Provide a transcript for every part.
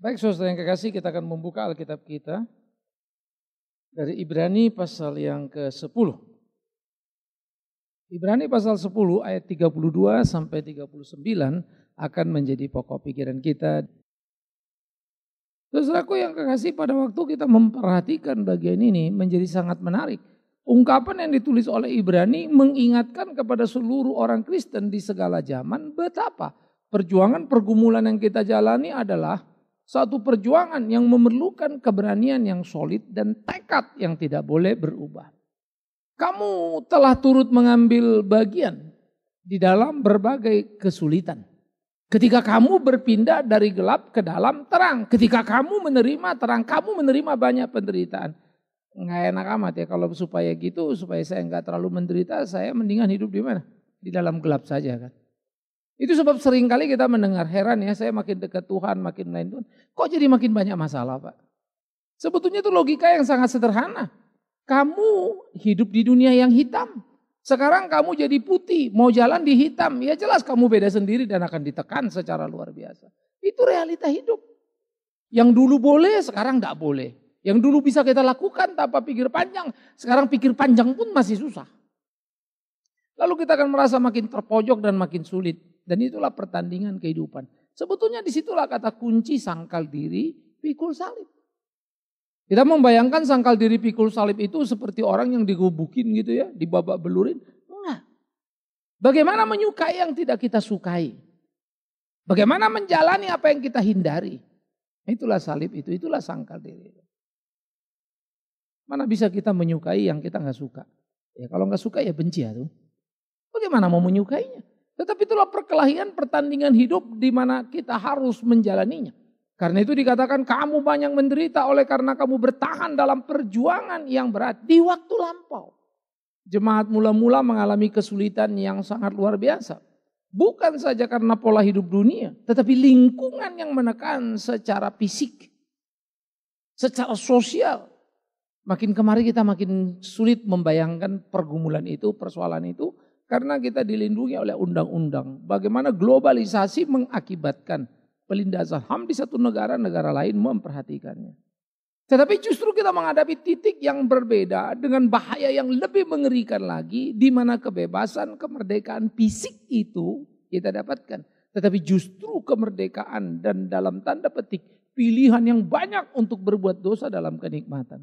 Baik saudara yang kekasih, kita akan membuka Alkitab kita dari Ibrani pasal yang ke-10. Ibrani pasal 10 ayat 32 sampai 39 akan menjadi pokok pikiran kita. aku yang kekasih pada waktu kita memperhatikan bagian ini menjadi sangat menarik. Ungkapan yang ditulis oleh Ibrani mengingatkan kepada seluruh orang Kristen di segala zaman betapa perjuangan pergumulan yang kita jalani adalah satu perjuangan yang memerlukan keberanian yang solid dan tekad yang tidak boleh berubah. Kamu telah turut mengambil bagian di dalam berbagai kesulitan. Ketika kamu berpindah dari gelap ke dalam terang, ketika kamu menerima terang, kamu menerima banyak penderitaan. Nggak enak amat ya kalau supaya gitu, supaya saya nggak terlalu menderita, saya mendingan hidup di mana? Di dalam gelap saja kan. Itu sebab seringkali kita mendengar, heran ya saya makin dekat Tuhan, makin lain Tuhan. Kok jadi makin banyak masalah Pak? Sebetulnya itu logika yang sangat sederhana. Kamu hidup di dunia yang hitam. Sekarang kamu jadi putih, mau jalan di hitam. Ya jelas kamu beda sendiri dan akan ditekan secara luar biasa. Itu realita hidup. Yang dulu boleh, sekarang tidak boleh. Yang dulu bisa kita lakukan tanpa pikir panjang, sekarang pikir panjang pun masih susah. Lalu kita akan merasa makin terpojok dan makin sulit. Dan itulah pertandingan kehidupan. Sebetulnya disitulah kata kunci sangkal diri pikul salib. Kita membayangkan sangkal diri pikul salib itu seperti orang yang digubukin gitu ya, dibabak belurin. Enggak. Bagaimana menyukai yang tidak kita sukai? Bagaimana menjalani apa yang kita hindari? Itulah salib itu, itulah sangkal diri. Mana bisa kita menyukai yang kita nggak suka? Ya kalau nggak suka ya benci ya tuh. Bagaimana mau menyukainya? Tetapi itulah perkelahian pertandingan hidup di mana kita harus menjalaninya. Karena itu dikatakan kamu banyak menderita oleh karena kamu bertahan dalam perjuangan yang berat di waktu lampau. Jemaat mula-mula mengalami kesulitan yang sangat luar biasa. Bukan saja karena pola hidup dunia, tetapi lingkungan yang menekan secara fisik, secara sosial. Makin kemari kita makin sulit membayangkan pergumulan itu, persoalan itu, karena kita dilindungi oleh undang-undang. Bagaimana globalisasi mengakibatkan pelindasan HAM di satu negara, negara lain memperhatikannya. Tetapi justru kita menghadapi titik yang berbeda dengan bahaya yang lebih mengerikan lagi di mana kebebasan, kemerdekaan fisik itu kita dapatkan. Tetapi justru kemerdekaan dan dalam tanda petik pilihan yang banyak untuk berbuat dosa dalam kenikmatan.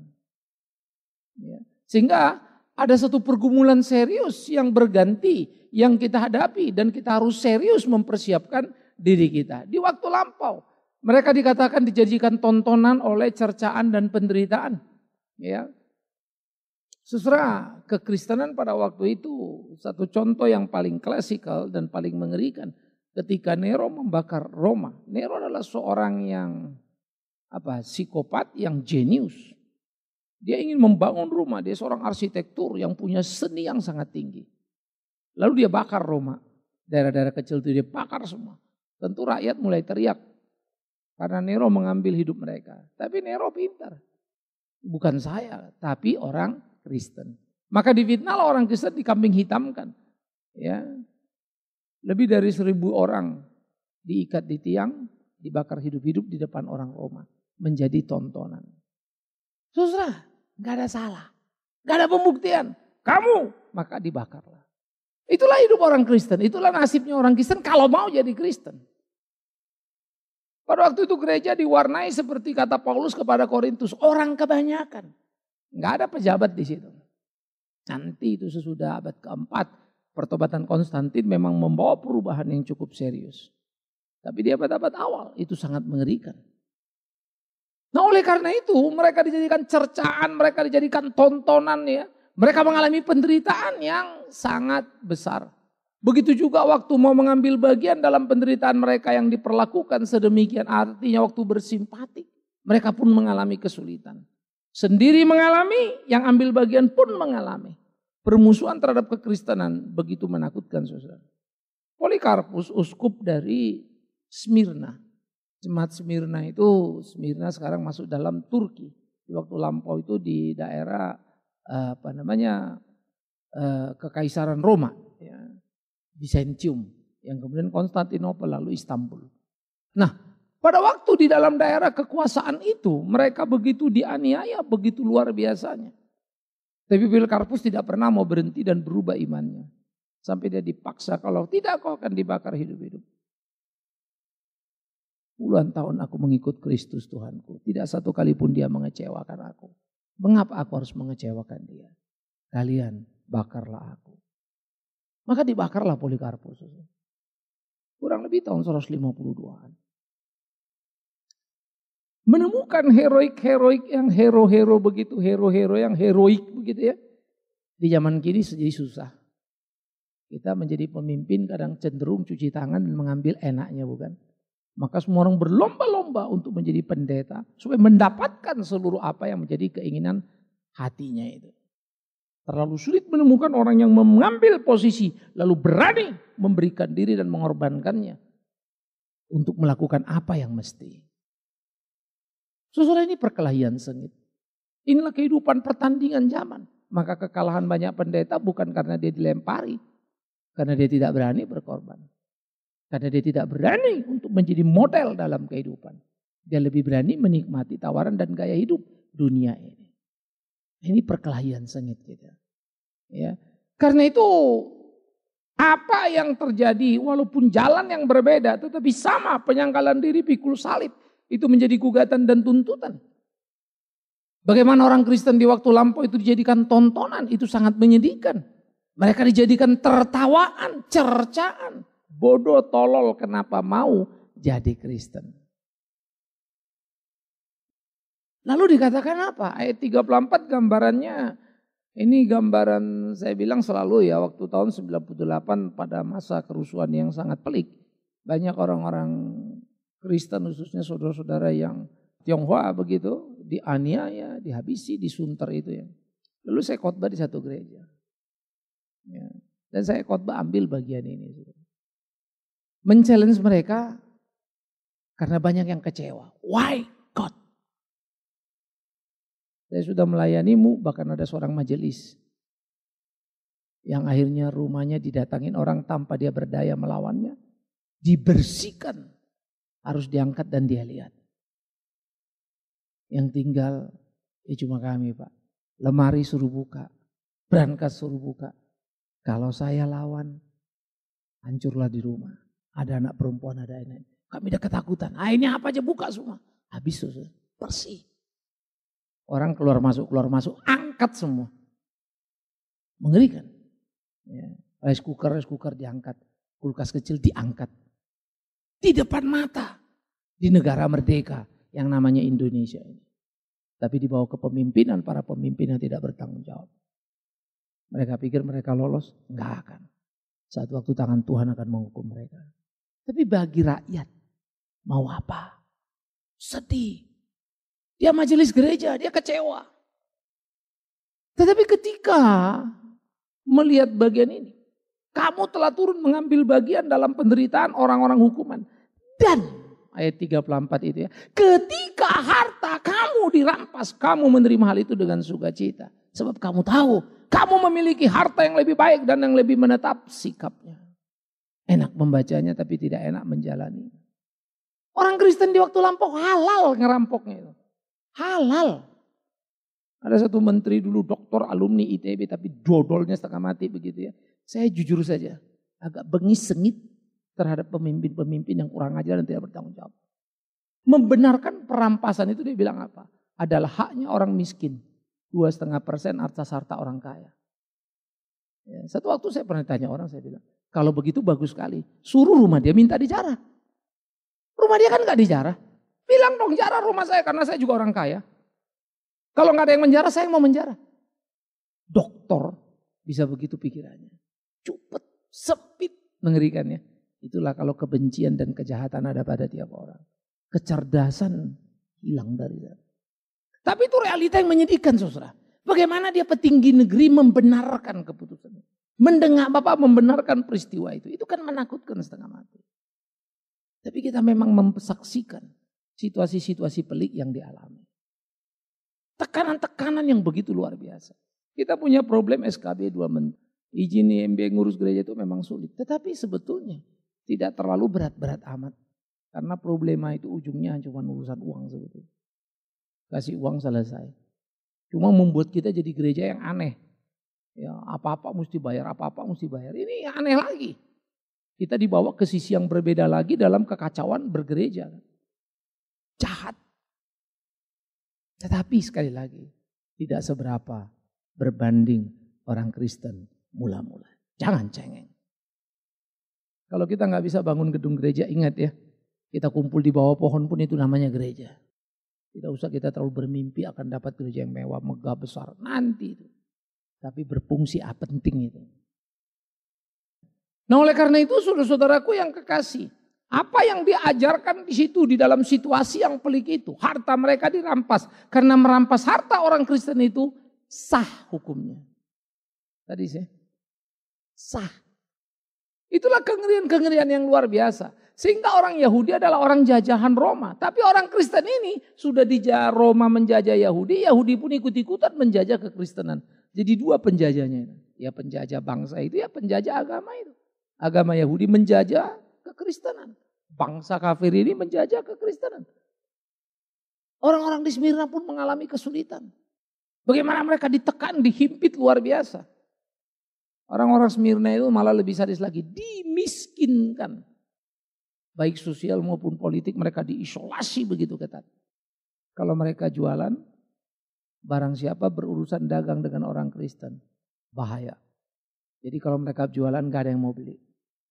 Ya. Sehingga ada satu pergumulan serius yang berganti yang kita hadapi dan kita harus serius mempersiapkan diri kita. Di waktu lampau mereka dikatakan dijadikan tontonan oleh cercaan dan penderitaan. Ya. Sesera kekristenan pada waktu itu satu contoh yang paling klasikal dan paling mengerikan ketika Nero membakar Roma. Nero adalah seorang yang apa psikopat yang jenius dia ingin membangun rumah, dia seorang arsitektur yang punya seni yang sangat tinggi. Lalu dia bakar Roma, daerah-daerah kecil itu dia bakar semua. Tentu rakyat mulai teriak karena Nero mengambil hidup mereka. Tapi Nero pintar. Bukan saya, tapi orang Kristen. Maka di Vietnam orang Kristen dikambing hitamkan. Ya. Lebih dari seribu orang diikat di tiang, dibakar hidup-hidup di depan orang Roma. Menjadi tontonan susah nggak ada salah. Nggak ada pembuktian. Kamu, maka dibakarlah. Itulah hidup orang Kristen. Itulah nasibnya orang Kristen kalau mau jadi Kristen. Pada waktu itu gereja diwarnai seperti kata Paulus kepada Korintus. Orang kebanyakan. Nggak ada pejabat di situ. Nanti itu sesudah abad keempat, pertobatan Konstantin memang membawa perubahan yang cukup serius. Tapi di abad-abad awal itu sangat mengerikan. Nah oleh karena itu mereka dijadikan cercaan, mereka dijadikan tontonan ya. Mereka mengalami penderitaan yang sangat besar. Begitu juga waktu mau mengambil bagian dalam penderitaan mereka yang diperlakukan sedemikian artinya waktu bersimpati. Mereka pun mengalami kesulitan. Sendiri mengalami, yang ambil bagian pun mengalami. Permusuhan terhadap kekristenan begitu menakutkan saudara. Polikarpus uskup dari Smyrna Jemaat Smyrna itu, Smyrna sekarang masuk dalam Turki. Di waktu lampau itu di daerah eh, apa namanya eh, kekaisaran Roma, ya, Bizantium, yang kemudian Konstantinopel lalu Istanbul. Nah, pada waktu di dalam daerah kekuasaan itu mereka begitu dianiaya, begitu luar biasanya. Tapi Karpus tidak pernah mau berhenti dan berubah imannya. Sampai dia dipaksa kalau tidak kau akan dibakar hidup-hidup. Puluhan tahun aku mengikut Kristus Tuhanku. Tidak satu kali pun dia mengecewakan aku. Mengapa aku harus mengecewakan dia? Kalian bakarlah aku. Maka dibakarlah Polikarpus. Kurang lebih tahun 152-an. Menemukan heroik-heroik yang hero-hero begitu, hero-hero yang heroik begitu ya. Di zaman kini jadi susah. Kita menjadi pemimpin kadang cenderung cuci tangan dan mengambil enaknya bukan? Maka semua orang berlomba-lomba untuk menjadi pendeta supaya mendapatkan seluruh apa yang menjadi keinginan hatinya itu. Terlalu sulit menemukan orang yang mengambil posisi lalu berani memberikan diri dan mengorbankannya untuk melakukan apa yang mesti. Sesudah ini perkelahian sengit. Inilah kehidupan pertandingan zaman. Maka kekalahan banyak pendeta bukan karena dia dilempari, karena dia tidak berani berkorban. Karena dia tidak berani untuk menjadi model dalam kehidupan. Dia lebih berani menikmati tawaran dan gaya hidup dunia ini. Ini perkelahian sengit kita. Ya. Karena itu apa yang terjadi walaupun jalan yang berbeda tetapi sama penyangkalan diri pikul salib itu menjadi gugatan dan tuntutan. Bagaimana orang Kristen di waktu lampau itu dijadikan tontonan itu sangat menyedihkan. Mereka dijadikan tertawaan, cercaan bodoh tolol kenapa mau jadi Kristen. Lalu dikatakan apa? Ayat 34 gambarannya. Ini gambaran saya bilang selalu ya waktu tahun 98 pada masa kerusuhan yang sangat pelik. Banyak orang-orang Kristen khususnya saudara-saudara yang Tionghoa begitu dianiaya, dihabisi, disunter itu ya. Lalu saya khotbah di satu gereja. Ya. Dan saya khotbah ambil bagian ini men mereka karena banyak yang kecewa. Why God? Saya sudah melayanimu, bahkan ada seorang majelis yang akhirnya rumahnya didatangin orang tanpa dia berdaya melawannya, dibersihkan, harus diangkat dan dia lihat. Yang tinggal ya cuma kami pak, lemari suruh buka, berangkas suruh buka. Kalau saya lawan, hancurlah di rumah. Ada anak perempuan, ada anak. Kami udah ketakutan. Akhirnya apa aja buka semua. Habis itu bersih. Orang keluar masuk, keluar masuk, angkat semua. Mengerikan. Ya. Rice cooker, rice cooker diangkat. Kulkas kecil diangkat. Di depan mata. Di negara merdeka yang namanya Indonesia ini. Tapi dibawa ke pemimpinan, para pemimpin yang tidak bertanggung jawab. Mereka pikir mereka lolos, enggak akan. Saat waktu tangan Tuhan akan menghukum mereka. Tapi bagi rakyat, mau apa? Sedih. Dia majelis gereja, dia kecewa. Tetapi ketika melihat bagian ini, kamu telah turun mengambil bagian dalam penderitaan orang-orang hukuman. Dan ayat 34 itu ya. Ketika harta kamu dirampas, kamu menerima hal itu dengan sukacita. Sebab kamu tahu, kamu memiliki harta yang lebih baik dan yang lebih menetap sikapnya. Enak membacanya tapi tidak enak menjalani. Orang Kristen di waktu lampau halal ngerampoknya itu. Halal. Ada satu menteri dulu doktor alumni ITB tapi dodolnya setengah mati begitu ya. Saya jujur saja agak bengis sengit terhadap pemimpin-pemimpin yang kurang ajar dan tidak bertanggung jawab. Membenarkan perampasan itu dia bilang apa? Adalah haknya orang miskin. Dua setengah persen atas harta orang kaya. Ya, satu waktu saya pernah tanya orang, saya bilang, kalau begitu bagus sekali. Suruh rumah dia minta dijarah. Rumah dia kan nggak dijarah. Bilang dong jarah rumah saya karena saya juga orang kaya. Kalau nggak ada yang menjarah saya yang mau menjarah. Dokter bisa begitu pikirannya. Cepet, sepit, mengerikannya. Itulah kalau kebencian dan kejahatan ada pada tiap orang. Kecerdasan hilang dari dia. Tapi itu realita yang menyedihkan saudara. Bagaimana dia petinggi negeri membenarkan keputusannya. Mendengar Bapak membenarkan peristiwa itu. Itu kan menakutkan setengah mati. Tapi kita memang mempersaksikan situasi-situasi pelik yang dialami. Tekanan-tekanan yang begitu luar biasa. Kita punya problem SKB 2 menit. Izin IMB ngurus gereja itu memang sulit. Tetapi sebetulnya tidak terlalu berat-berat amat. Karena problema itu ujungnya cuma urusan uang sebetulnya. Kasih uang selesai. Cuma membuat kita jadi gereja yang aneh. Ya, apa-apa mesti bayar, apa-apa mesti bayar. Ini aneh lagi. Kita dibawa ke sisi yang berbeda lagi dalam kekacauan bergereja. Jahat. Tetapi sekali lagi, tidak seberapa berbanding orang Kristen mula-mula. Jangan cengeng. Kalau kita nggak bisa bangun gedung gereja, ingat ya. Kita kumpul di bawah pohon pun itu namanya gereja. Tidak usah kita terlalu bermimpi akan dapat gereja yang mewah, megah, besar. Nanti itu tapi berfungsi apa ah, penting itu. Nah oleh karena itu saudara-saudaraku yang kekasih, apa yang diajarkan di situ di dalam situasi yang pelik itu, harta mereka dirampas karena merampas harta orang Kristen itu sah hukumnya. Tadi sih sah. Itulah kengerian-kengerian yang luar biasa. Sehingga orang Yahudi adalah orang jajahan Roma. Tapi orang Kristen ini sudah dijajah Roma menjajah Yahudi, Yahudi pun ikut-ikutan menjajah kekristenan. Jadi dua penjajahnya. Ya penjajah bangsa itu ya penjajah agama itu. Agama Yahudi menjajah kekristenan. Bangsa kafir ini menjajah kekristenan. Orang-orang di Smyrna pun mengalami kesulitan. Bagaimana mereka ditekan, dihimpit luar biasa. Orang-orang Smyrna itu malah lebih sadis lagi. Dimiskinkan. Baik sosial maupun politik mereka diisolasi begitu ketat. Kalau mereka jualan, Barang siapa berurusan dagang dengan orang Kristen, bahaya. Jadi kalau mereka jualan gak ada yang mau beli.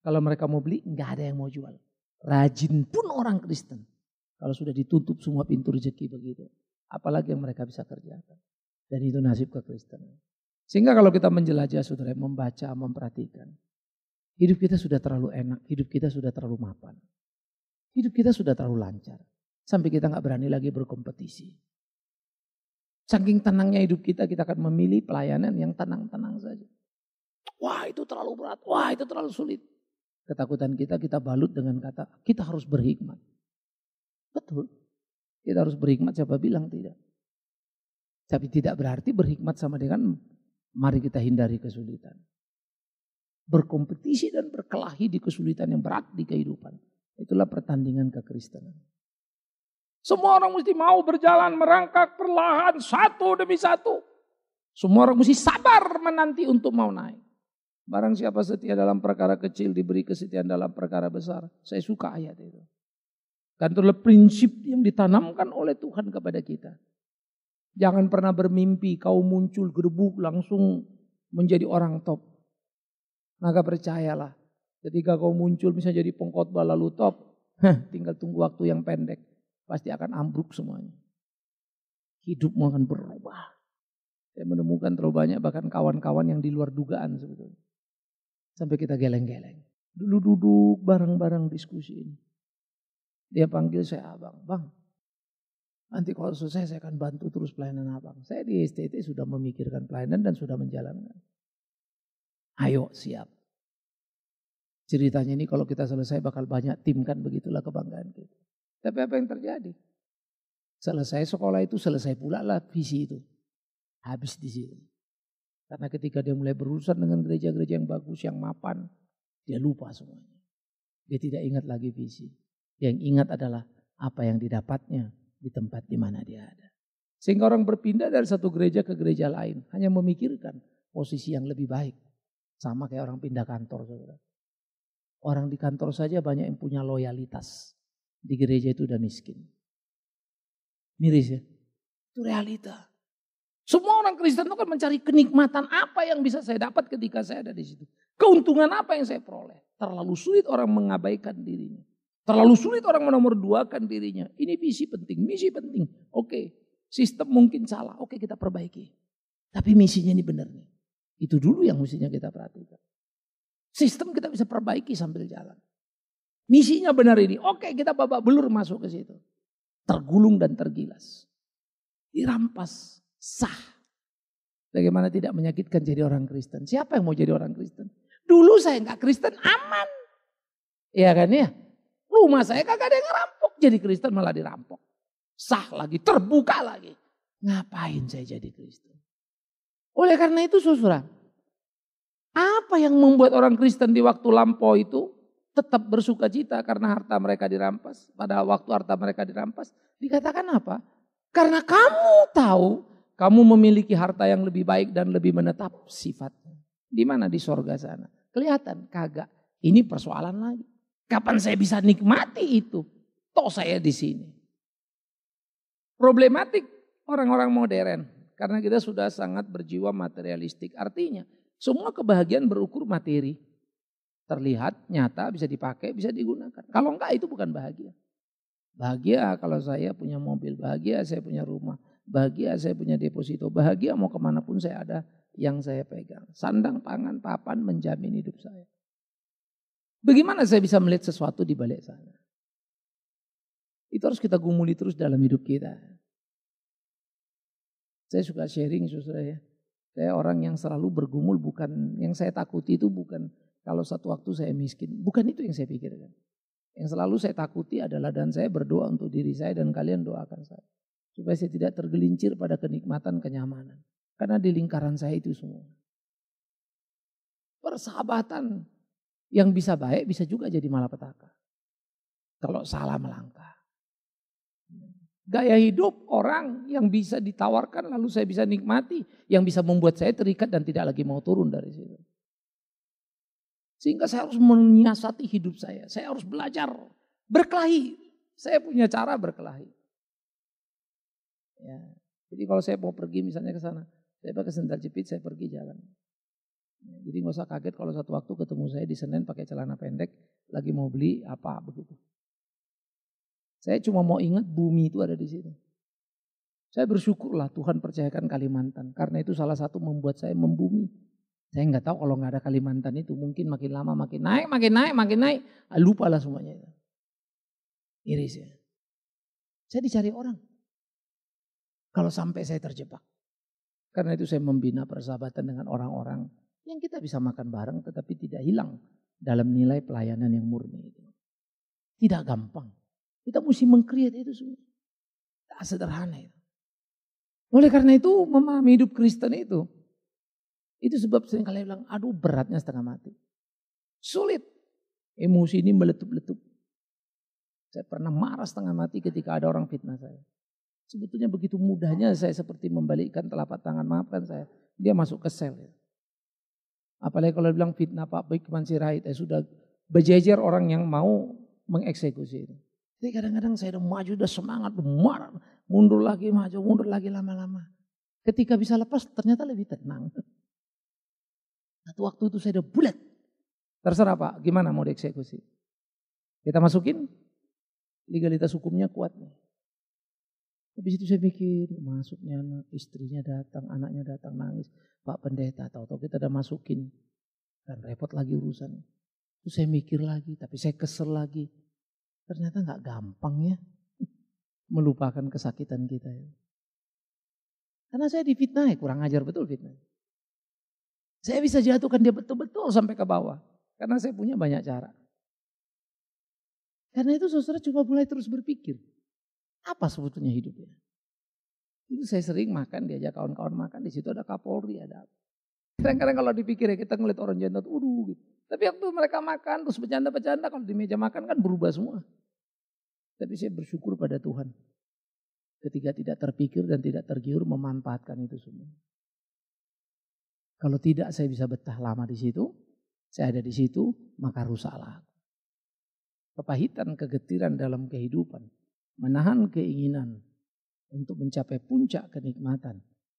Kalau mereka mau beli gak ada yang mau jual. Rajin pun orang Kristen. Kalau sudah ditutup semua pintu rezeki begitu. Apalagi yang mereka bisa kerjakan. Dan itu nasib ke Kristen. Sehingga kalau kita menjelajah saudara, membaca, memperhatikan. Hidup kita sudah terlalu enak, hidup kita sudah terlalu mapan. Hidup kita sudah terlalu lancar. Sampai kita nggak berani lagi berkompetisi. Saking tenangnya hidup kita, kita akan memilih pelayanan yang tenang-tenang saja. Wah itu terlalu berat, wah itu terlalu sulit. Ketakutan kita kita balut dengan kata, kita harus berhikmat. Betul, kita harus berhikmat siapa bilang tidak. Tapi tidak berarti berhikmat sama dengan mari kita hindari kesulitan. Berkompetisi dan berkelahi di kesulitan yang berat di kehidupan. Itulah pertandingan kekristenan. Semua orang mesti mau berjalan merangkak perlahan satu demi satu. Semua orang mesti sabar menanti untuk mau naik. Barang siapa setia dalam perkara kecil diberi kesetiaan dalam perkara besar. Saya suka ayat itu. Kan adalah prinsip yang ditanamkan oleh Tuhan kepada kita. Jangan pernah bermimpi kau muncul gerbuk langsung menjadi orang top. Maka percayalah ketika kau muncul bisa jadi pengkhotbah lalu top. Heh, tinggal tunggu waktu yang pendek pasti akan ambruk semuanya. Hidupmu akan berubah. Saya menemukan terlalu banyak bahkan kawan-kawan yang di luar dugaan sebetulnya. Sampai kita geleng-geleng. Dulu duduk bareng-bareng diskusi ini. Dia panggil saya abang. Bang, nanti kalau selesai saya akan bantu terus pelayanan abang. Saya di STT sudah memikirkan pelayanan dan sudah menjalankan. Ayo siap. Ceritanya ini kalau kita selesai bakal banyak tim kan begitulah kebanggaan kita. Tapi apa yang terjadi? Selesai sekolah itu selesai pula lah visi itu. Habis di situ. Karena ketika dia mulai berurusan dengan gereja-gereja yang bagus, yang mapan, dia lupa semuanya. Dia tidak ingat lagi visi. Yang ingat adalah apa yang didapatnya di tempat di mana dia ada. Sehingga orang berpindah dari satu gereja ke gereja lain. Hanya memikirkan posisi yang lebih baik. Sama kayak orang pindah kantor. Saudara. Orang di kantor saja banyak yang punya loyalitas di gereja itu udah miskin. Miris ya. Itu realita. Semua orang Kristen itu kan mencari kenikmatan apa yang bisa saya dapat ketika saya ada di situ. Keuntungan apa yang saya peroleh. Terlalu sulit orang mengabaikan dirinya. Terlalu sulit orang menomorduakan dirinya. Ini misi penting, misi penting. Oke, sistem mungkin salah. Oke kita perbaiki. Tapi misinya ini benar nih. Itu dulu yang mestinya kita perhatikan. Sistem kita bisa perbaiki sambil jalan. Misinya benar ini. Oke kita babak belur masuk ke situ. Tergulung dan tergilas. Dirampas. Sah. Bagaimana tidak menyakitkan jadi orang Kristen. Siapa yang mau jadi orang Kristen? Dulu saya nggak Kristen aman. Iya kan ya? Rumah saya kagak ada yang rampok, Jadi Kristen malah dirampok. Sah lagi, terbuka lagi. Ngapain saya jadi Kristen? Oleh karena itu susuran, Apa yang membuat orang Kristen di waktu lampau itu tetap bersuka cita karena harta mereka dirampas. Pada waktu harta mereka dirampas, dikatakan apa? Karena kamu tahu kamu memiliki harta yang lebih baik dan lebih menetap sifatnya. Di mana di sorga sana? Kelihatan kagak. Ini persoalan lagi. Kapan saya bisa nikmati itu? Toh saya di sini. Problematik orang-orang modern karena kita sudah sangat berjiwa materialistik. Artinya semua kebahagiaan berukur materi terlihat, nyata, bisa dipakai, bisa digunakan. Kalau enggak itu bukan bahagia. Bahagia kalau saya punya mobil, bahagia saya punya rumah, bahagia saya punya deposito, bahagia mau kemanapun saya ada yang saya pegang. Sandang, pangan, papan menjamin hidup saya. Bagaimana saya bisa melihat sesuatu di balik sana? Itu harus kita gumuli terus dalam hidup kita. Saya suka sharing susah ya. Saya orang yang selalu bergumul bukan yang saya takuti itu bukan kalau satu waktu saya miskin, bukan itu yang saya pikirkan. Yang selalu saya takuti adalah dan saya berdoa untuk diri saya dan kalian doakan saya. Supaya saya tidak tergelincir pada kenikmatan, kenyamanan. Karena di lingkaran saya itu semua. Persahabatan yang bisa baik bisa juga jadi malapetaka. Kalau salah melangkah. Gaya hidup orang yang bisa ditawarkan lalu saya bisa nikmati. Yang bisa membuat saya terikat dan tidak lagi mau turun dari situ. Sehingga saya harus menyiasati hidup saya. Saya harus belajar berkelahi. Saya punya cara berkelahi. Ya. Jadi kalau saya mau pergi misalnya ke sana, saya pakai sendal jepit, saya pergi jalan. Ya, jadi nggak usah kaget kalau satu waktu ketemu saya di Senin pakai celana pendek, lagi mau beli apa begitu. Saya cuma mau ingat bumi itu ada di sini. Saya bersyukurlah Tuhan percayakan Kalimantan karena itu salah satu membuat saya membumi. Saya nggak tahu kalau nggak ada Kalimantan itu mungkin makin lama makin naik, makin naik, makin naik. Ah, lupa lah semuanya itu. Iris ya. Saya dicari orang. Kalau sampai saya terjebak. Karena itu saya membina persahabatan dengan orang-orang yang kita bisa makan bareng tetapi tidak hilang dalam nilai pelayanan yang murni itu. Tidak gampang. Kita mesti mengkreat itu semua. Tak sederhana itu. Oleh karena itu memahami hidup Kristen itu itu sebab sering kalian bilang, aduh beratnya setengah mati. Sulit. Emosi ini meletup-letup. Saya pernah marah setengah mati ketika ada orang fitnah saya. Sebetulnya begitu mudahnya saya seperti membalikkan telapak tangan. Maafkan saya. Dia masuk ke sel. ya Apalagi kalau bilang fitnah Pak baik Sirait. Eh, sudah berjejer orang yang mau mengeksekusi itu. Jadi kadang-kadang saya udah maju, udah semangat, udah marah. Mundur lagi, maju, mundur lagi lama-lama. Ketika bisa lepas ternyata lebih tenang. Satu waktu itu saya udah bulat. Terserah Pak, gimana mau dieksekusi? Kita masukin, legalitas hukumnya kuat. Habis itu saya mikir, masuknya anak, istrinya datang, anaknya datang nangis. Pak pendeta, tahu-tahu kita udah masukin. Dan repot lagi urusan. itu saya mikir lagi, tapi saya kesel lagi. Ternyata nggak gampang ya melupakan kesakitan kita ya. Karena saya difitnah, ya, kurang ajar betul fitnah. Saya bisa jatuhkan dia betul-betul sampai ke bawah. Karena saya punya banyak cara. Karena itu saudara cuma mulai terus berpikir. Apa sebetulnya hidupnya? Itu saya sering makan, diajak kawan-kawan makan. Di situ ada kapolri, ada Kadang-kadang kalau dipikir ya kita ngeliat orang janda tuh, gitu. Tapi waktu mereka makan, terus bercanda-bercanda, kalau di meja makan kan berubah semua. Tapi saya bersyukur pada Tuhan. Ketika tidak terpikir dan tidak tergiur memanfaatkan itu semua. Kalau tidak saya bisa betah lama di situ, saya ada di situ, maka rusaklah aku. Kepahitan, kegetiran dalam kehidupan, menahan keinginan untuk mencapai puncak kenikmatan,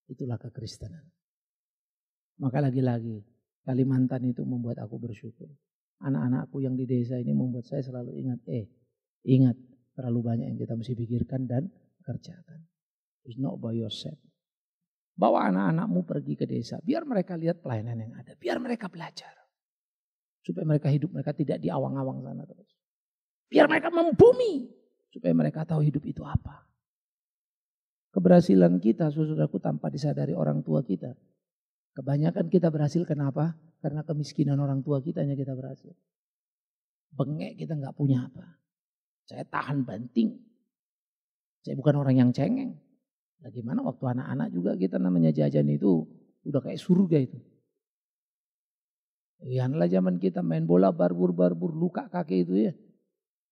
itulah kekristenan. Maka lagi-lagi Kalimantan itu membuat aku bersyukur. Anak-anakku yang di desa ini membuat saya selalu ingat, eh ingat terlalu banyak yang kita mesti pikirkan dan kerjakan. It's not by yourself. Bawa anak-anakmu pergi ke desa. Biar mereka lihat pelayanan yang ada. Biar mereka belajar. Supaya mereka hidup mereka tidak di awang-awang sana terus. Biar mereka membumi. Supaya mereka tahu hidup itu apa. Keberhasilan kita, saudaraku tanpa disadari orang tua kita. Kebanyakan kita berhasil kenapa? Karena kemiskinan orang tua kita hanya kita berhasil. Bengek kita nggak punya apa. Saya tahan banting. Saya bukan orang yang cengeng. Bagaimana nah, waktu anak-anak juga kita namanya jajan itu udah kayak surga itu. Lihatlah zaman kita main bola barbur-barbur luka kaki itu ya.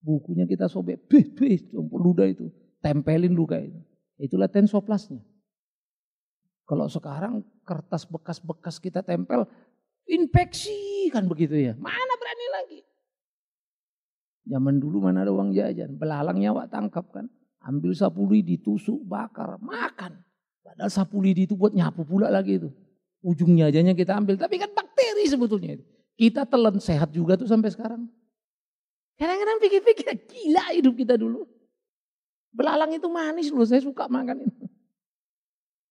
Bukunya kita sobek, bih, bih, ludah itu. Tempelin luka itu. Itulah tensoplasnya. Kalau sekarang kertas bekas-bekas kita tempel, infeksi kan begitu ya. Mana berani lagi? Zaman dulu mana ada uang jajan, belalang nyawa tangkap kan. Ambil sapu lidi, tusuk, bakar, makan. Padahal sapu lidi itu buat nyapu pula lagi itu. Ujungnya aja kita ambil, tapi kan bakteri sebetulnya itu. Kita telan sehat juga tuh sampai sekarang. Kadang-kadang pikir-pikir gila hidup kita dulu. Belalang itu manis loh, saya suka makan itu.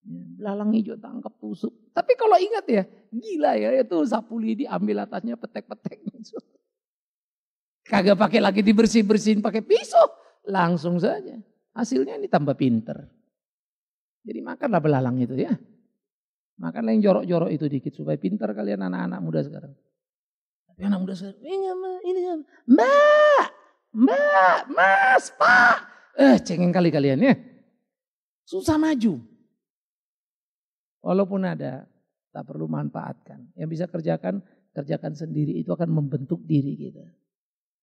Ya, belalang hijau tangkap tusuk. Tapi kalau ingat ya, gila ya itu sapu lidi ambil atasnya petek-petek. Kagak pakai lagi dibersih-bersihin pakai pisau, langsung saja. Hasilnya ini tambah pinter. Jadi makanlah belalang itu ya. Makanlah yang jorok-jorok itu dikit supaya pinter kalian anak-anak muda sekarang. Tapi anak muda sekarang, ini ini mbak, mbak, mas, pak. Eh cengeng kali kalian ya. Susah maju. Walaupun ada, tak perlu manfaatkan. Yang bisa kerjakan, kerjakan sendiri itu akan membentuk diri kita.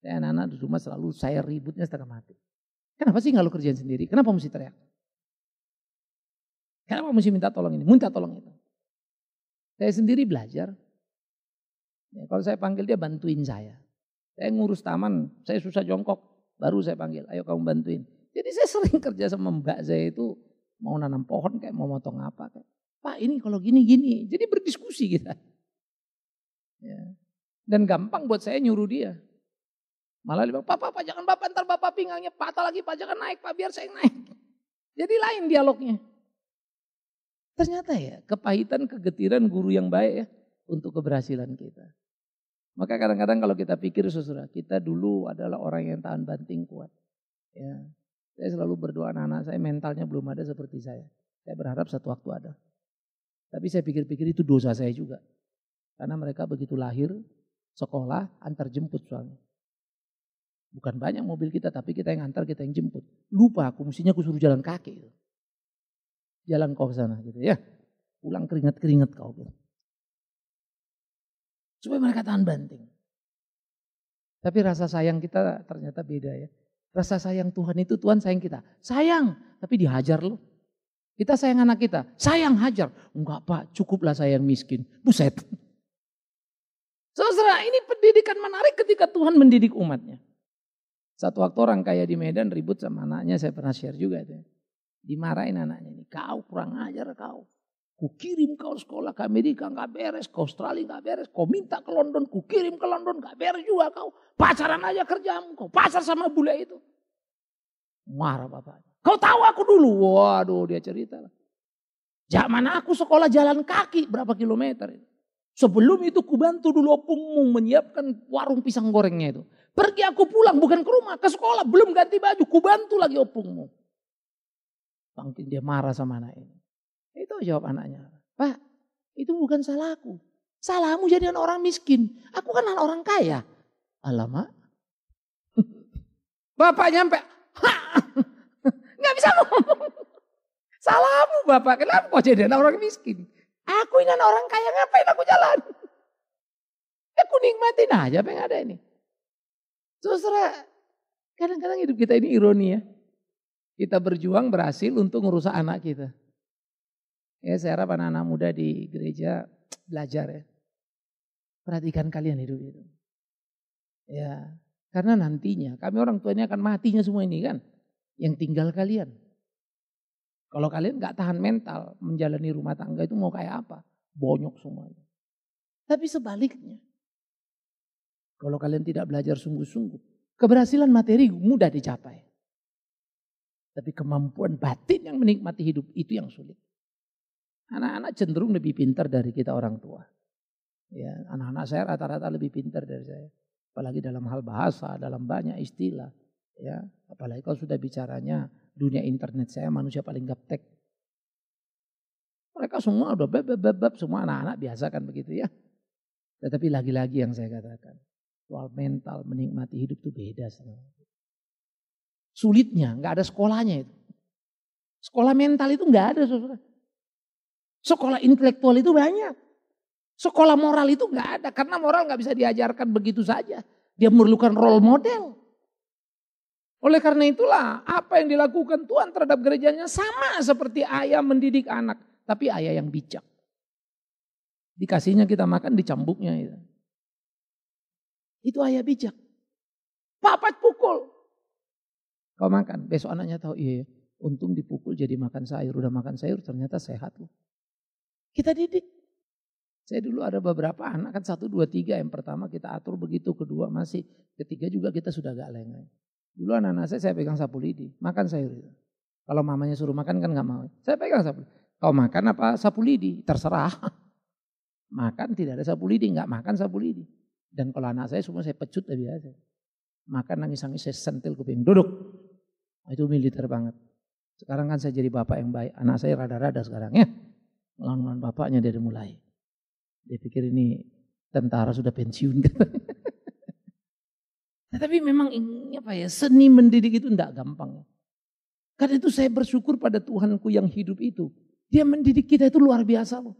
saya anak-anak di rumah selalu saya ributnya setengah mati. Kenapa sih nggak lo kerjain sendiri? Kenapa mesti teriak? Kenapa mesti minta tolong ini? Minta tolong itu. Saya sendiri belajar. Ya, kalau saya panggil dia bantuin saya. Saya ngurus taman, saya susah jongkok. Baru saya panggil, ayo kamu bantuin. Jadi saya sering kerja sama mbak saya itu mau nanam pohon kayak mau motong apa kayak. Pak ini kalau gini gini. Jadi berdiskusi kita. Ya. Dan gampang buat saya nyuruh dia. Malah dia bilang, Papa papa jangan Bapak, ntar Bapak pinggangnya patah lagi, pajangan naik Pak, biar saya naik. Jadi lain dialognya. Ternyata ya, kepahitan, kegetiran guru yang baik ya, untuk keberhasilan kita. Maka kadang-kadang kalau kita pikir sesudah kita dulu adalah orang yang tahan banting kuat. Ya, saya selalu berdoa anak-anak saya mentalnya belum ada seperti saya. Saya berharap satu waktu ada. Tapi saya pikir-pikir itu dosa saya juga. Karena mereka begitu lahir, sekolah, antar jemput suami. Bukan banyak mobil kita, tapi kita yang antar, kita yang jemput. Lupa aku, mestinya aku suruh jalan kaki. Gitu. Jalan kau ke sana gitu ya. Pulang keringat-keringat kau. Gitu. Supaya mereka tahan banting. Tapi rasa sayang kita ternyata beda ya. Rasa sayang Tuhan itu Tuhan sayang kita. Sayang, tapi dihajar loh. Kita sayang anak kita, sayang hajar. Enggak pak, cukuplah sayang miskin. Buset. Saudara, ini pendidikan menarik ketika Tuhan mendidik umatnya. Satu waktu orang kaya di Medan ribut sama anaknya, saya pernah share juga itu. Ya. Dimarahin anaknya ini, kau kurang ajar kau. Ku kirim kau sekolah ke Amerika nggak beres, ke Australia nggak beres, kau minta ke London, ku kirim ke London nggak beres juga kau. Pacaran aja kerjamu, kau pacar sama bule itu. Marah bapaknya. Kau tahu aku dulu, waduh dia cerita Zaman aku sekolah jalan kaki berapa kilometer. Sebelum itu ku bantu dulu opungmu menyiapkan warung pisang gorengnya itu. Pergi aku pulang bukan ke rumah, ke sekolah. Belum ganti baju, kubantu lagi opungmu. Mungkin dia marah sama anak ini. Itu jawab anaknya. Pak, itu bukan salahku. Salahmu jadi orang miskin. Aku kan orang kaya. Alamak. Bapak nyampe. Nggak bisa ngomong. Salahmu Bapak. Kenapa kok jadi orang miskin? Aku ini orang kaya ngapain aku jalan? aku nikmatin aja apa yang ada ini. Saudara, kadang-kadang hidup kita ini ironi ya. Kita berjuang berhasil untuk merusak anak kita. Ya, saya harap anak-anak muda di gereja belajar ya. Perhatikan kalian hidup itu. Ya, karena nantinya kami orang tua ini akan matinya semua ini kan. Yang tinggal kalian. Kalau kalian gak tahan mental menjalani rumah tangga itu mau kayak apa? Bonyok semuanya. Tapi sebaliknya, kalau kalian tidak belajar sungguh-sungguh, keberhasilan materi mudah dicapai. Tapi kemampuan batin yang menikmati hidup itu yang sulit. Anak-anak cenderung lebih pintar dari kita orang tua. Ya, anak-anak saya rata-rata lebih pintar dari saya. Apalagi dalam hal bahasa, dalam banyak istilah. Ya, apalagi kalau sudah bicaranya dunia internet saya manusia paling gaptek. Mereka semua udah bab bab bab semua anak-anak biasa kan begitu ya. Tetapi lagi-lagi yang saya katakan, soal mental menikmati hidup itu beda. Sulitnya, nggak ada sekolahnya itu. Sekolah mental itu nggak ada. Saudara. Sekolah intelektual itu banyak. Sekolah moral itu nggak ada karena moral nggak bisa diajarkan begitu saja. Dia memerlukan role model. Oleh karena itulah apa yang dilakukan Tuhan terhadap gerejanya sama seperti ayah mendidik anak. Tapi ayah yang bijak. Dikasihnya kita makan dicambuknya. Gitu. Itu ayah bijak. papa pukul. Kau makan. Besok anaknya tahu, iya, iya. untung dipukul jadi makan sayur. Udah makan sayur ternyata sehat loh. Kita didik. Saya dulu ada beberapa anak kan satu dua tiga yang pertama kita atur begitu kedua masih ketiga juga kita sudah agak lengah. Dulu anak-anak saya saya pegang sapu lidi makan sayur itu. Kalau mamanya suruh makan kan nggak mau. Saya pegang sapu. Kau makan apa sapu lidi terserah. Makan tidak ada sapu lidi nggak makan sapu lidi. Dan kalau anak saya semua saya pecut tadi aja. Maka nangis-nangis saya sentil kuping. Duduk. Nah, itu militer banget. Sekarang kan saya jadi bapak yang baik. Anak saya rada-rada sekarang ya. Melawan bapaknya dari mulai. Dia pikir ini tentara sudah pensiun. nah, tapi memang apa ya seni mendidik itu tidak gampang. Karena itu saya bersyukur pada Tuhanku yang hidup itu. Dia mendidik kita itu luar biasa loh.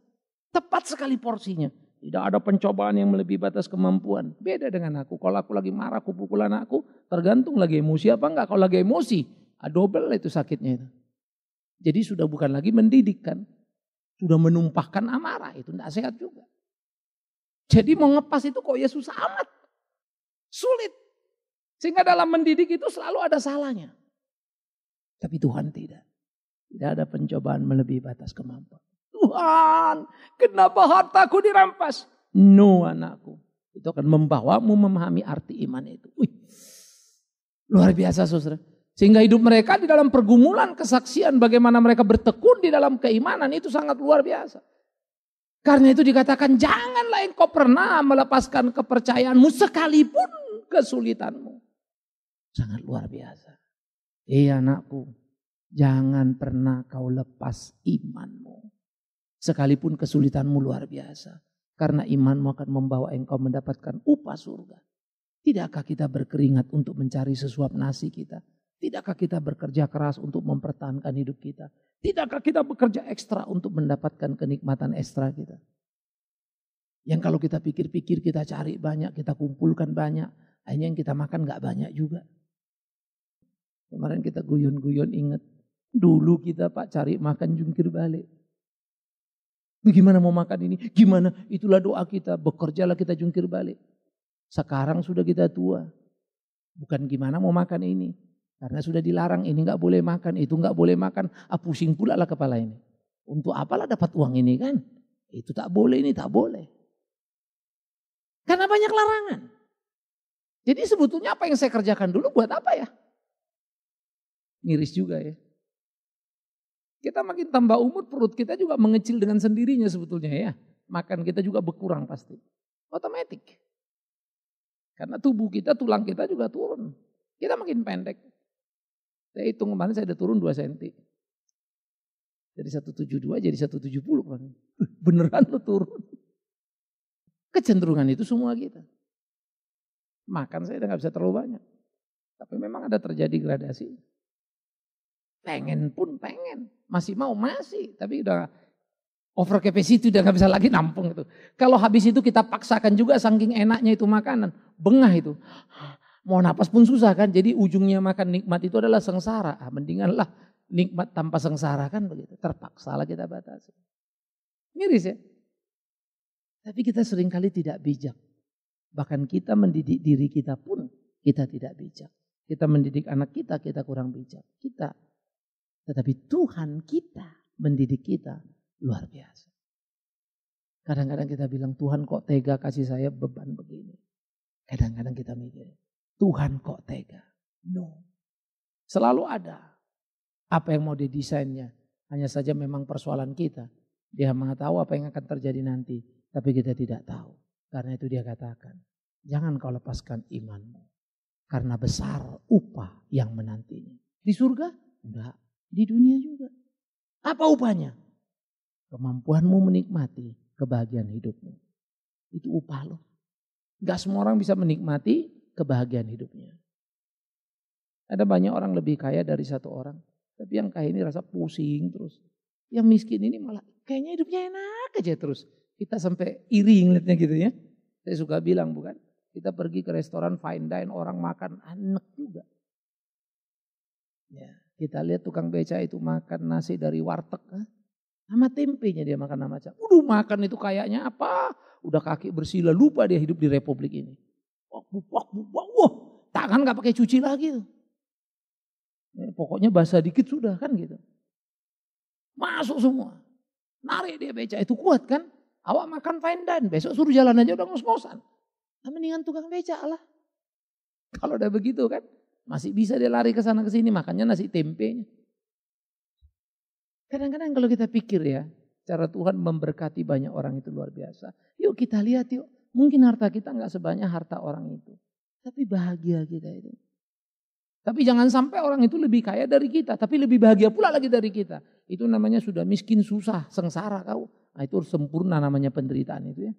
Tepat sekali porsinya. Tidak ada pencobaan yang melebihi batas kemampuan. Beda dengan aku. Kalau aku lagi marah, aku pukul anakku Tergantung lagi emosi apa enggak. Kalau lagi emosi, adobel ah, itu sakitnya itu. Jadi sudah bukan lagi mendidikkan. Sudah menumpahkan amarah. Itu tidak sehat juga. Jadi mau ngepas itu kok ya susah amat. Sulit. Sehingga dalam mendidik itu selalu ada salahnya. Tapi Tuhan tidak. Tidak ada pencobaan melebihi batas kemampuan. Tuhan, kenapa hartaku dirampas? No anakku. Itu akan membawamu memahami arti iman itu. Wih, luar biasa saudara. Sehingga hidup mereka di dalam pergumulan kesaksian bagaimana mereka bertekun di dalam keimanan itu sangat luar biasa. Karena itu dikatakan janganlah engkau pernah melepaskan kepercayaanmu sekalipun kesulitanmu. Sangat luar biasa. Iya anakku, jangan pernah kau lepas imanmu. Sekalipun kesulitanmu luar biasa. Karena imanmu akan membawa engkau mendapatkan upah surga. Tidakkah kita berkeringat untuk mencari sesuap nasi kita? Tidakkah kita bekerja keras untuk mempertahankan hidup kita? Tidakkah kita bekerja ekstra untuk mendapatkan kenikmatan ekstra kita? Yang kalau kita pikir-pikir kita cari banyak, kita kumpulkan banyak. Hanya yang kita makan gak banyak juga. Kemarin kita guyon-guyon ingat. Dulu kita pak cari makan jungkir balik. Bagaimana mau makan ini? Gimana? Itulah doa kita. Bekerjalah kita jungkir balik. Sekarang sudah kita tua. Bukan gimana mau makan ini. Karena sudah dilarang ini nggak boleh makan, itu nggak boleh makan. Ah pusing pula lah kepala ini. Untuk apalah dapat uang ini kan? Itu tak boleh, ini tak boleh. Karena banyak larangan. Jadi sebetulnya apa yang saya kerjakan dulu buat apa ya? Miris juga ya. Kita makin tambah umur perut kita juga mengecil dengan sendirinya sebetulnya ya. Makan kita juga berkurang pasti. Otomatik. Karena tubuh kita, tulang kita juga turun. Kita makin pendek. Saya hitung kemarin saya ada turun 2 cm. Dari 172 jadi 170 kemarin. Beneran tuh turun. Kecenderungan itu semua kita. Makan saya udah gak bisa terlalu banyak. Tapi memang ada terjadi gradasi. Pengen hmm. pun pengen. Masih mau masih. Tapi udah over capacity udah nggak bisa lagi nampung itu. Kalau habis itu kita paksakan juga saking enaknya itu makanan. Bengah itu. Mau napas pun susah kan. Jadi ujungnya makan nikmat itu adalah sengsara. Ah, mendinganlah nikmat tanpa sengsara kan begitu. terpaksa lah kita batasi. Miris ya. Tapi kita seringkali tidak bijak. Bahkan kita mendidik diri kita pun kita tidak bijak. Kita mendidik anak kita, kita kurang bijak. Kita tetapi Tuhan kita mendidik kita luar biasa. Kadang-kadang kita bilang Tuhan kok tega kasih saya beban begini. Kadang-kadang kita mikir Tuhan kok tega. No. Selalu ada. Apa yang mau didesainnya. Hanya saja memang persoalan kita. Dia mengetahui apa yang akan terjadi nanti. Tapi kita tidak tahu. Karena itu dia katakan. Jangan kau lepaskan imanmu. Karena besar upah yang menantinya. Di surga? Enggak di dunia juga. Apa upahnya? Kemampuanmu menikmati kebahagiaan hidupmu. Itu upah loh Gak semua orang bisa menikmati kebahagiaan hidupnya. Ada banyak orang lebih kaya dari satu orang. Tapi yang kaya ini rasa pusing terus. Yang miskin ini malah kayaknya hidupnya enak aja terus. Kita sampai iri ngeliatnya gitu ya. Saya suka bilang bukan. Kita pergi ke restoran fine dine orang makan enak juga. Ya. Kita lihat tukang beca itu makan nasi dari warteg. Kan? Sama tempenya dia makan sama cak. Udah makan itu kayaknya apa? Udah kaki bersila lupa dia hidup di republik ini. Wah, wah, wah, wah. Tangan gak pakai cuci lagi Ya, pokoknya basah dikit sudah kan gitu. Masuk semua. Narik dia beca itu kuat kan. Awak makan fine dan Besok suruh jalan aja udah ngos-ngosan. Nah, mendingan tukang beca lah. Kalau udah begitu kan. Masih bisa dia lari ke sana ke sini, makannya nasi tempenya. Kadang-kadang kalau kita pikir ya, cara Tuhan memberkati banyak orang itu luar biasa. Yuk kita lihat yuk, mungkin harta kita nggak sebanyak harta orang itu. Tapi bahagia kita itu. Tapi jangan sampai orang itu lebih kaya dari kita, tapi lebih bahagia pula lagi dari kita. Itu namanya sudah miskin, susah, sengsara kau. Nah itu sempurna namanya penderitaan itu ya.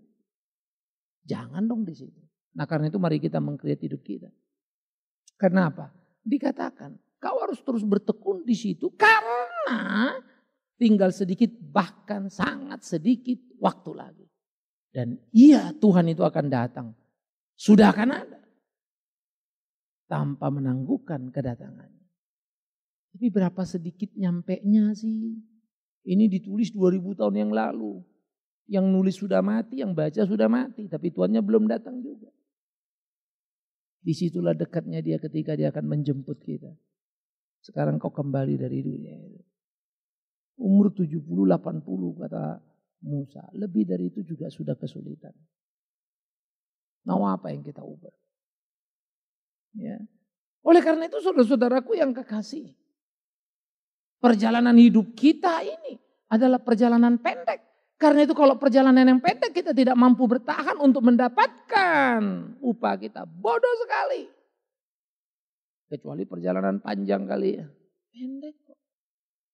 Jangan dong di situ. Nah karena itu mari kita mengkreat hidup kita. Kenapa Dikatakan kau harus terus bertekun di situ karena tinggal sedikit bahkan sangat sedikit waktu lagi. Dan iya Tuhan itu akan datang. Sudah akan ada. Tanpa menangguhkan kedatangannya. Tapi berapa sedikit nyampe nya sih? Ini ditulis 2000 tahun yang lalu. Yang nulis sudah mati, yang baca sudah mati. Tapi tuannya belum datang juga. Disitulah dekatnya dia ketika dia akan menjemput kita. Sekarang kau kembali dari dunia itu. Umur 70-80 kata Musa. Lebih dari itu juga sudah kesulitan. Mau apa yang kita ubah? Ya. Oleh karena itu saudara-saudaraku yang kekasih. Perjalanan hidup kita ini adalah perjalanan pendek. Karena itu kalau perjalanan yang pendek kita tidak mampu bertahan untuk mendapatkan upah kita. Bodoh sekali. Kecuali perjalanan panjang kali ya. Pendek kok.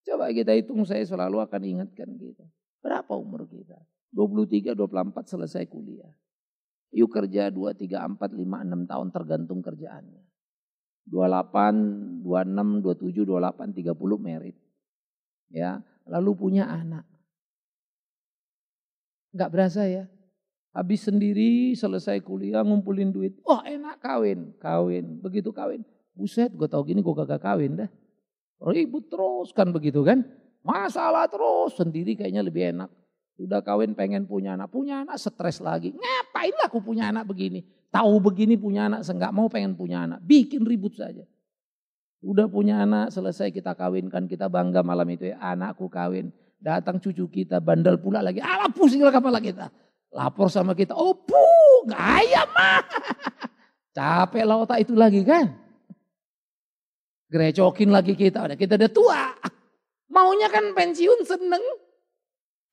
Coba kita hitung saya selalu akan ingatkan kita. Gitu. Berapa umur kita? 23, 24 selesai kuliah. Yuk kerja 2, 3, 4, 5, 6 tahun tergantung kerjaannya. 28, 26, 27, 28, 30 merit. Ya, lalu punya anak Nggak berasa ya. Habis sendiri, selesai kuliah, ngumpulin duit. Wah enak kawin, kawin. Begitu kawin, buset gue tau gini gue kagak kawin dah. Ribut terus kan begitu kan. Masalah terus, sendiri kayaknya lebih enak. Sudah kawin pengen punya anak, punya anak stres lagi. Ngapain lah aku punya anak begini. Tahu begini punya anak, Enggak mau pengen punya anak. Bikin ribut saja. Udah punya anak, selesai kita kawinkan, kita bangga malam itu ya, anakku kawin. Datang cucu kita bandel pula lagi. Alah lah kepala kita. Lapor sama kita. Oh bu, ayam mah. Capek lah otak itu lagi kan. Gerecokin lagi kita. Udah kita udah tua. Maunya kan pensiun seneng.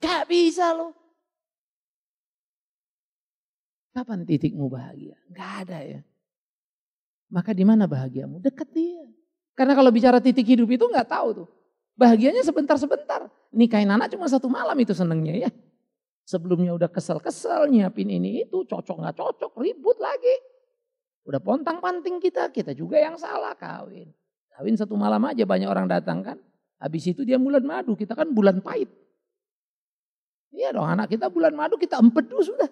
Gak bisa loh. Kapan titikmu bahagia? Gak ada ya. Maka di mana bahagiamu? Dekat dia. Karena kalau bicara titik hidup itu nggak tahu tuh. Bahagianya sebentar-sebentar. Nikahin anak cuma satu malam itu senengnya ya. Sebelumnya udah kesel-kesel, nyiapin ini itu, cocok gak cocok, ribut lagi. Udah pontang panting kita, kita juga yang salah kawin. Kawin satu malam aja banyak orang datang kan. Habis itu dia bulan madu, kita kan bulan pahit. Iya dong anak kita bulan madu kita empedu sudah.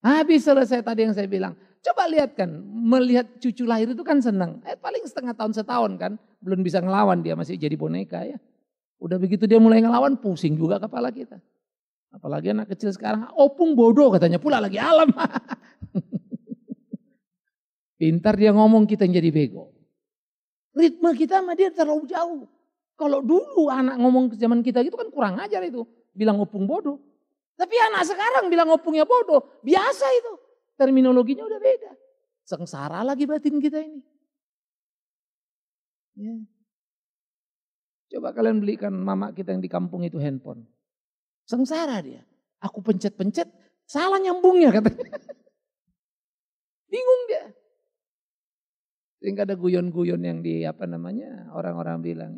Habis selesai tadi yang saya bilang. Coba lihat kan, melihat cucu lahir itu kan senang. Eh, paling setengah tahun setahun kan, belum bisa ngelawan dia masih jadi boneka ya. Udah begitu dia mulai ngelawan, pusing juga kepala kita. Apalagi anak kecil sekarang, opung bodoh katanya pula lagi alam. Pintar dia ngomong kita yang jadi bego. Ritme kita sama dia terlalu jauh. Kalau dulu anak ngomong ke zaman kita gitu kan kurang ajar itu. Bilang opung bodoh. Tapi anak sekarang bilang opungnya bodoh. Biasa itu. Terminologinya udah beda. Sengsara lagi batin kita ini. Ya. Coba kalian belikan mama kita yang di kampung itu handphone. Sengsara dia. Aku pencet-pencet, salah nyambungnya katanya. Bingung dia. Sehingga ada guyon-guyon yang di apa namanya orang-orang bilang,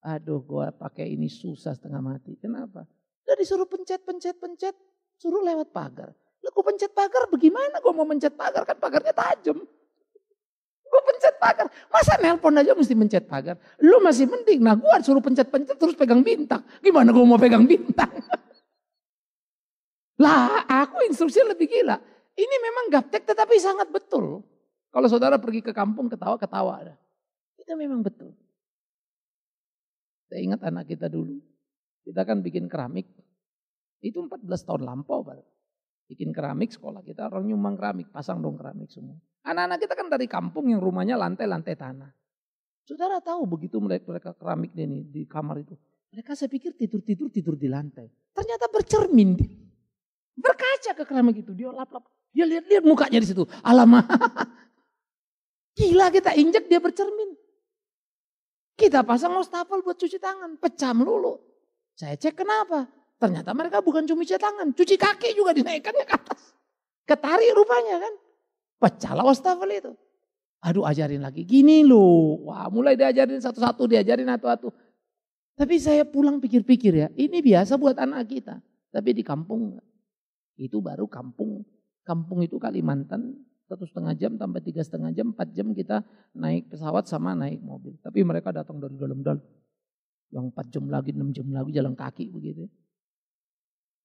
aduh gua pakai ini susah setengah mati. Kenapa? Udah disuruh pencet, pencet, pencet, suruh lewat pagar. Lah gue pencet pagar bagaimana gue mau mencet pagar kan pagarnya tajam. Gue pencet pagar. Masa nelpon aja mesti mencet pagar. Lu masih mending. Nah gue suruh pencet-pencet terus pegang bintang. Gimana gue mau pegang bintang? lah aku instruksi lebih gila. Ini memang gaptek tetapi sangat betul. Kalau saudara pergi ke kampung ketawa-ketawa. Itu memang betul. Saya ingat anak kita dulu. Kita kan bikin keramik. Itu 14 tahun lampau. Pak bikin keramik sekolah kita orang nyumbang keramik pasang dong keramik semua anak-anak kita kan dari kampung yang rumahnya lantai-lantai tanah saudara tahu begitu melihat mereka keramik ini di kamar itu mereka saya pikir tidur-tidur tidur di lantai ternyata bercermin berkaca ke keramik itu dia lap-lap dia lihat-lihat mukanya di situ alamak gila kita injek dia bercermin kita pasang wastafel buat cuci tangan pecah melulu saya cek kenapa Ternyata mereka bukan cuma cuci tangan, cuci kaki juga dinaikkannya ke atas. Ketarik rupanya kan. Pecahlah wastafel itu. Aduh ajarin lagi, gini loh. Wah mulai diajarin satu-satu, diajarin satu-satu. Tapi saya pulang pikir-pikir ya, ini biasa buat anak kita. Tapi di kampung, itu baru kampung. Kampung itu Kalimantan, satu setengah jam tambah tiga setengah jam, empat jam kita naik pesawat sama naik mobil. Tapi mereka datang dari dalam-dalam. Yang empat jam lagi, enam jam lagi jalan kaki begitu. Ya.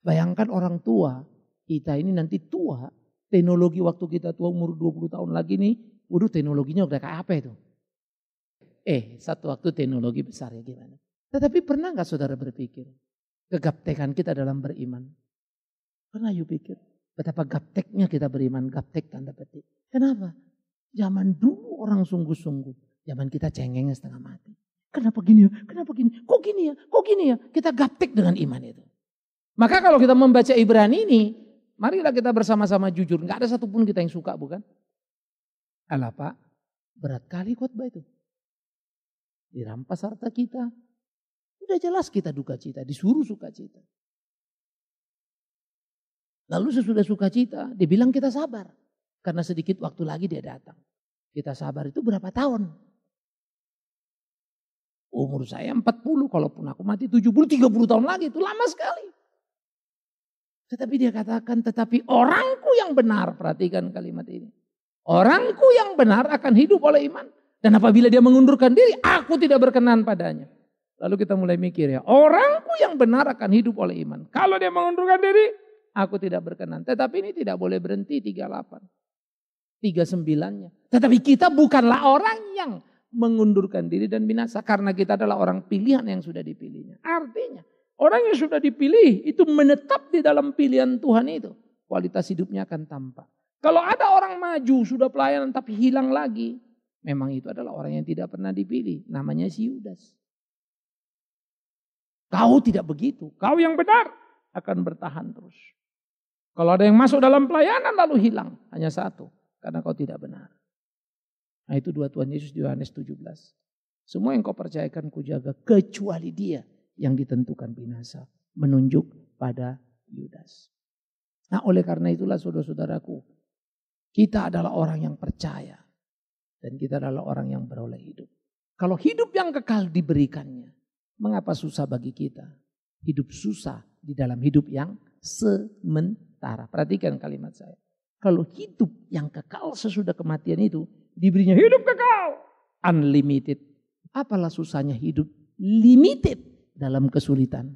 Bayangkan orang tua, kita ini nanti tua, teknologi waktu kita tua umur 20 tahun lagi nih, waduh teknologinya udah kayak apa itu? Eh, satu waktu teknologi besar ya gimana? Tetapi pernah nggak saudara berpikir kegaptekan kita dalam beriman? Pernah you pikir betapa gapteknya kita beriman, gaptek tanda petik. Kenapa? Zaman dulu orang sungguh-sungguh, zaman kita cengengnya setengah mati. Kenapa gini ya? Kenapa gini? Kok gini ya? Kok gini ya? Kita gaptek dengan iman itu. Maka kalau kita membaca Ibrani ini, marilah kita bersama-sama jujur. Gak ada satupun kita yang suka, bukan? Alah Pak, berat kali khotbah itu. Dirampas harta kita. Udah jelas kita duka cita, disuruh suka cita. Lalu sesudah suka cita, dibilang kita sabar. Karena sedikit waktu lagi dia datang. Kita sabar itu berapa tahun? Umur saya 40, kalaupun aku mati 70, 30 tahun lagi. Itu lama sekali. Tetapi dia katakan, tetapi orangku yang benar, perhatikan kalimat ini. Orangku yang benar akan hidup oleh iman. Dan apabila dia mengundurkan diri, aku tidak berkenan padanya. Lalu kita mulai mikir ya, orangku yang benar akan hidup oleh iman. Kalau dia mengundurkan diri, aku tidak berkenan. Tetapi ini tidak boleh berhenti 38. 39-nya. Tetapi kita bukanlah orang yang mengundurkan diri dan binasa karena kita adalah orang pilihan yang sudah dipilihnya. Artinya Orang yang sudah dipilih itu menetap di dalam pilihan Tuhan itu. Kualitas hidupnya akan tampak. Kalau ada orang maju sudah pelayanan tapi hilang lagi. Memang itu adalah orang yang tidak pernah dipilih. Namanya si Yudas. Kau tidak begitu. Kau yang benar akan bertahan terus. Kalau ada yang masuk dalam pelayanan lalu hilang. Hanya satu. Karena kau tidak benar. Nah itu dua Tuhan Yesus di Yohanes 17. Semua yang kau percayakan kujaga kecuali dia yang ditentukan binasa. Menunjuk pada Yudas. Nah oleh karena itulah saudara-saudaraku. Kita adalah orang yang percaya. Dan kita adalah orang yang beroleh hidup. Kalau hidup yang kekal diberikannya. Mengapa susah bagi kita? Hidup susah di dalam hidup yang sementara. Perhatikan kalimat saya. Kalau hidup yang kekal sesudah kematian itu diberinya hidup kekal, unlimited. Apalah susahnya hidup limited dalam kesulitan.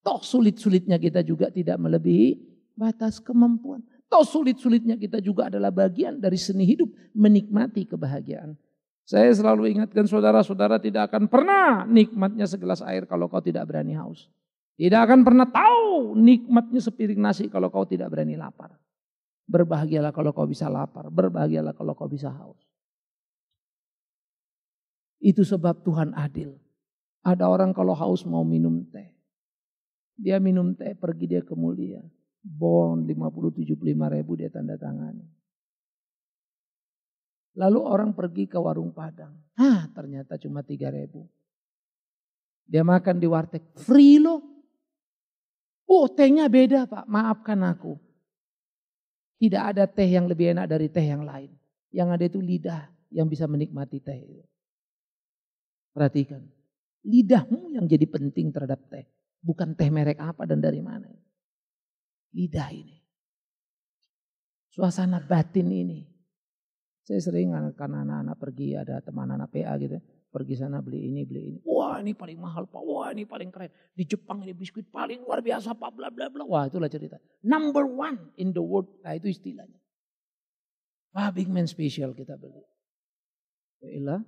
Toh sulit-sulitnya kita juga tidak melebihi batas kemampuan. Toh sulit-sulitnya kita juga adalah bagian dari seni hidup menikmati kebahagiaan. Saya selalu ingatkan saudara-saudara tidak akan pernah nikmatnya segelas air kalau kau tidak berani haus. Tidak akan pernah tahu nikmatnya sepiring nasi kalau kau tidak berani lapar. Berbahagialah kalau kau bisa lapar, berbahagialah kalau kau bisa haus. Itu sebab Tuhan adil. Ada orang kalau haus mau minum teh. Dia minum teh pergi dia ke mulia. Bon 50-75 ribu dia tanda tangan. Lalu orang pergi ke warung Padang. Hah ternyata cuma 3 ribu. Dia makan di warteg. Free loh. Oh tehnya beda pak. Maafkan aku. Tidak ada teh yang lebih enak dari teh yang lain. Yang ada itu lidah yang bisa menikmati teh itu. Perhatikan. Lidahmu yang jadi penting terhadap teh. Bukan teh merek apa dan dari mana. Lidah ini. Suasana batin ini. Saya sering karena anak-anak pergi ada teman anak PA gitu. Ya. Pergi sana beli ini, beli ini. Wah ini paling mahal Pak. Wah ini paling keren. Di Jepang ini biskuit paling luar biasa Pak. Bla bla bla. Wah itulah cerita. Number one in the world. Nah itu istilahnya. Wah big man special kita beli. Ya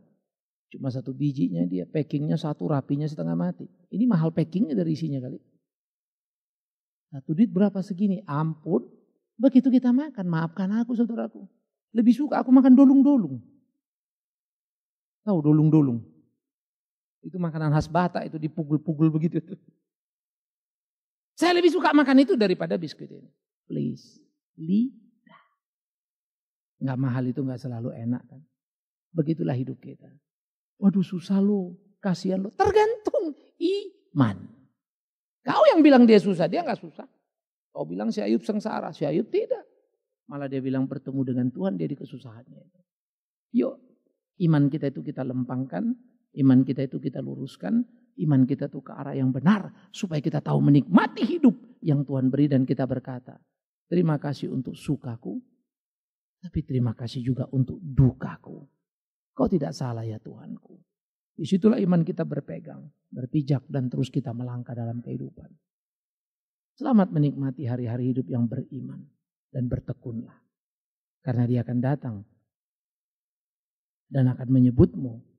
Cuma satu bijinya dia packingnya satu rapinya setengah mati. Ini mahal packingnya dari isinya kali. nah tuh duit berapa segini? Ampun. Begitu kita makan, maafkan aku saudaraku. Lebih suka aku makan dolung-dolung. Tahu dolung-dolung? Itu makanan khas Batak itu dipukul-pukul begitu. Saya lebih suka makan itu daripada biskuit ini. Please, lidah. Enggak mahal itu enggak selalu enak kan. Begitulah hidup kita. Waduh susah lo, kasihan lo. Tergantung iman. Kau yang bilang dia susah, dia nggak susah. Kau bilang si Ayub sengsara, si Ayub tidak. Malah dia bilang bertemu dengan Tuhan dia di kesusahannya. Yuk, iman kita itu kita lempangkan, iman kita itu kita luruskan, iman kita itu ke arah yang benar supaya kita tahu menikmati hidup yang Tuhan beri dan kita berkata, terima kasih untuk sukaku, tapi terima kasih juga untuk dukaku. Kau tidak salah ya Tuhanku. Disitulah iman kita berpegang, berpijak dan terus kita melangkah dalam kehidupan. Selamat menikmati hari-hari hidup yang beriman dan bertekunlah. Karena dia akan datang dan akan menyebutmu